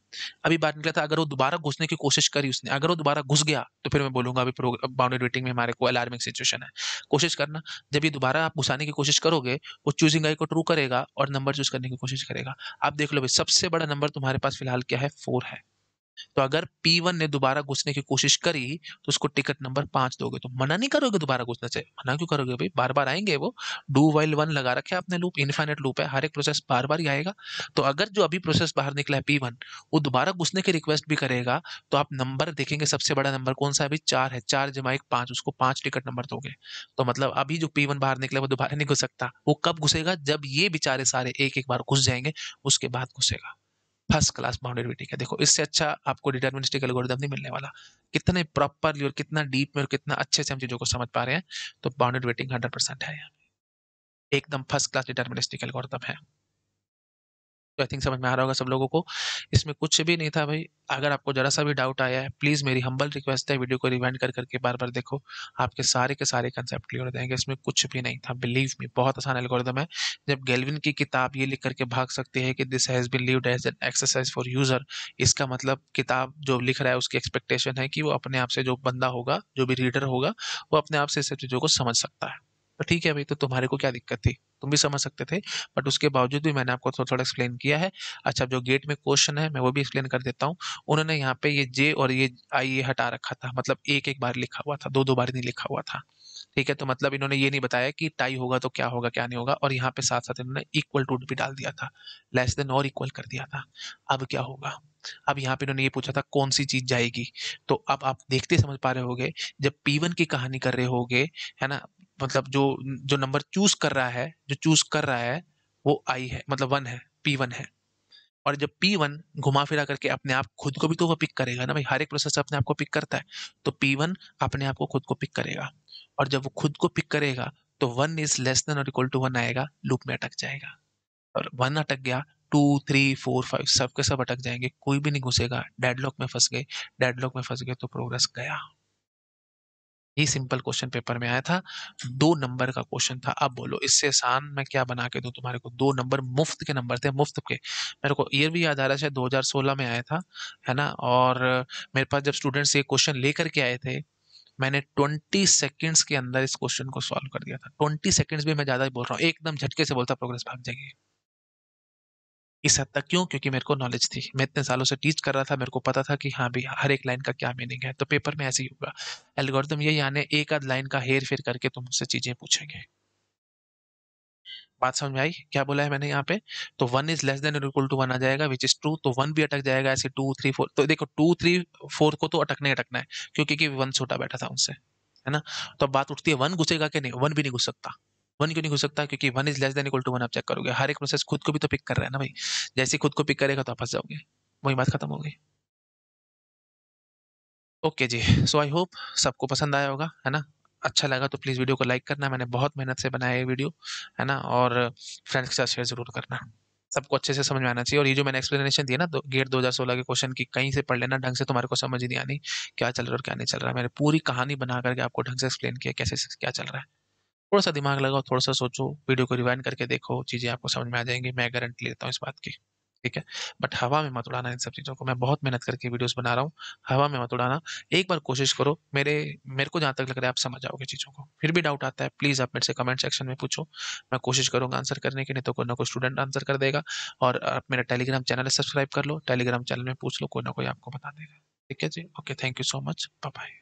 अभी बाहर निकला था अगर वो दोबारा घुसने की कोशिश करी उसने अगर वो दोबारा घुस गया तो फिर मैं बोलूंगा अभी बाउंड्री वेटिंग में हमारे को अलार्मिंग सिचुएशन है कोशिश करना जब ये दोबारा आप घुसाने की कोशिश करोगे वो चूजिंग आई को ट्रू करेगा और नंबर चूज करने की कोशिश करेगा आप देख लो भाई सबसे बड़ा नंबर तुम्हारे पास फिलहाल क्या है फोर है तो अगर पी वन ने दोबारा घुसने की कोशिश करी तो उसको टिकट नंबर पांच दोगे तो मना नहीं करोगे दोबारा घुसने से मना क्यों करोगे भाई बार बार आएंगे वो डू वाइल वन लगा रखे आपने लूप इन्फाइनेट लूप है हर एक प्रोसेस बार बार ही आएगा तो अगर जो अभी प्रोसेस बाहर निकला है पी वन वो दोबारा घुसने की रिक्वेस्ट भी करेगा तो आप नंबर देखेंगे सबसे बड़ा नंबर कौन सा अभी चार है चार जमा एक पांच उसको पांच टिकट नंबर दोगे तो मतलब अभी जो पी वन बाहर निकला वो दोबारा नहीं घुस सकता वो कब घुसेगा जब ये बेचारे सारे एक एक बार घुस जाएंगे उसके बाद घुसेगा फर्स्ट क्लास बाउंडेटिविटी का देखो इससे अच्छा आपको डिटर्मिनिस्टिक एल्गोरिदम नहीं मिलने वाला कितने प्रॉपरली और कितना डीप में और कितना अच्छे से हम चीज़ों को समझ पा रहे हैं तो बाउंडेड वेटिंग हंड्रेड परसेंट है एकदम फर्स्ट क्लास डिटर्मिनिस्टिक एल्गोरिदम है आई थिंक समझ में आ रहा होगा सब लोगों को इसमें कुछ भी नहीं था भाई अगर आपको ज़रा सा भी डाउट आया है प्लीज़ मेरी हम्बल रिक्वेस्ट है वीडियो को रिवाइंड कर करके बार बार देखो आपके सारे के सारे कंसेप्ट क्लियर हो जाएंगे इसमें कुछ भी नहीं था बिलीव मी बहुत आसान एल्गोरिदम है जब गेलविन की किताब ये लिख करके भाग सकती है कि this has been lived as an exercise for user इसका मतलब किताब जो लिख रहा है उसकी एक्सपेक्टेशन है कि वो अपने आप से जो बंदा होगा जो भी रीडर होगा वो अपने आप से इस चीज़ों को समझ सकता है तो ठीक है भाई तो तुम्हारे को क्या दिक्कत थी तुम भी समझ सकते थे बट उसके बावजूद भी मैंने आपको थोड़ा थोड़ा एक्सप्लेन किया है अच्छा जो गेट में क्वेश्चन है मैं वो भी एक्सप्लेन कर देता हूँ उन्होंने यहाँ पे ये जे और ये आई ये हटा रखा था मतलब एक एक बार लिखा हुआ था दो दो बार नहीं लिखा हुआ था ठीक है तो मतलब इन्होंने ये नहीं बताया कि टाई होगा तो क्या होगा क्या नहीं होगा और यहाँ पे साथ साथ इन्होंने इक्वल टू भी डाल दिया था लेस देन और इक्वल कर दिया था अब क्या होगा अब यहाँ पे इन्होंने ये पूछा था कौन सी चीज जाएगी तो अब आप देखते समझ पा रहे होगे जब पीवन की कहानी कर रहे होगे है ना मतलब जो जो नंबर चूज कर रहा है जो चूज कर रहा है वो आई है मतलब वन है पी वन है और जब पी वन घुमा फिरा करके अपने आप खुद को भी तो वो पिक करेगा ना भाई हर एक प्रोसेस अपने आप को पिक करता है तो पी वन अपने आप को खुद को पिक करेगा और जब वो खुद को पिक करेगा तो one is less than or equal to one आएगा लूप में अटक जाएगा और वन अटक गया टू थ्री फोर फाइव सब के सब अटक जाएंगे कोई भी नहीं घुसेगा डेडलॉक में फंस गए डेडलॉक में फंस गए तो प्रोग्रेस गया ये सिंपल क्वेश्चन पेपर में आया था दो नंबर का क्वेश्चन था अब बोलो इससे आसान मैं क्या बना के दूं तुम्हारे को दो नंबर मुफ्त के नंबर थे मुफ्त के मेरे को ईयर भी याद आ रहा है दो हजार सोलह में आया था है ना और मेरे पास जब स्टूडेंट्स ये क्वेश्चन लेकर के आए थे मैंने ट्वेंटी सेकेंड्स के अंदर इस क्वेश्चन को सॉल्व कर दिया था ट्वेंटी सेकेंड्स भी मैं ज़्यादा ही बोल रहा हूँ एकदम झटके से बोलता प्रोग्रेस भाग जाएगी इस हद तक क्यों क्योंकि मेरे को नॉलेज थी मैं इतने सालों से टीच कर रहा था मेरे को पता था कि हाँ भाई हर एक लाइन का क्या मीनिंग है तो पेपर में ऐसे ही होगा एल्गोरिथम यही यानी एक आध लाइन का हेर फेर करके तुम उससे चीजें पूछेंगे बात समझ में आई क्या बोला है मैंने यहाँ पे तो one is less than equal to one आ जाएगा विच इज ट्रू तो वन भी अटक जाएगा ऐसे टू थ्री फोर तो देखो टू थ्री फोर को तो अटकने अटकना है क्योंकि वन छोटा बैठा था उनसे है ना तो बात उठती है वन घुसेगा कि नहीं वन भी नहीं घुस सकता वन क्यों नहीं हो सकता क्योंकि one is less than equal to one आप चेक करोगे हर एक प्रोसेस खुद को भी तो पिक कर रहा है ना भाई जैसे खुद को पिक करेगा तो आप फंस जाओगे वही बात खत्म हो गई okay ji so I hope सबको पसंद आया होगा है ना अच्छा लगा तो प्लीज़ वीडियो को लाइक करना मैंने बहुत मेहनत से बनाया है वीडियो है ना और फ्रेंड्स के साथ शेयर ज़रूर करना सबको अच्छे से समझ में आना चाहिए और ये जो मैंने एक्सप्लेनेशन दिया ना तो गेट 2016 के क्वेश्चन की कहीं से पढ़ लेना ढंग से तुम्हारे को समझ नहीं आनी क्या चल रहा है और क्या नहीं चल रहा है मैंने पूरी कहानी बना करके आपको ढंग से एक्सप्लेन किया कैसे क्या चल रहा है थोड़ा सा दिमाग लगाओ थोड़ा सा सोचो वीडियो को रिवाइंड करके देखो चीज़ें आपको समझ में आ जाएंगी मैं गारंटी लेता हूँ इस बात की ठीक है बट हवा में मत उड़ाना इन सब चीज़ों को मैं बहुत मेहनत करके वीडियोस बना रहा हूँ हवा में मत उड़ाना एक बार कोशिश करो मेरे मेरे को जहाँ तक लग रहा है आप समझ आओगे चीज़ों को फिर भी डाउट आता है प्लीज़ आप मेरे से कमेंट सेक्शन में पूछो मैं कोशिश करूँगा आंसर करने की नहीं तो कोई ना कोई स्टूडेंट आंसर कर देगा और आप मेरा टेलीग्राम चैनल सब्सक्राइब कर लो टेलीग्राम चैनल में पूछ लो कोई ना कोई आपको बता देगा ठीक है जी okay thank you so much bye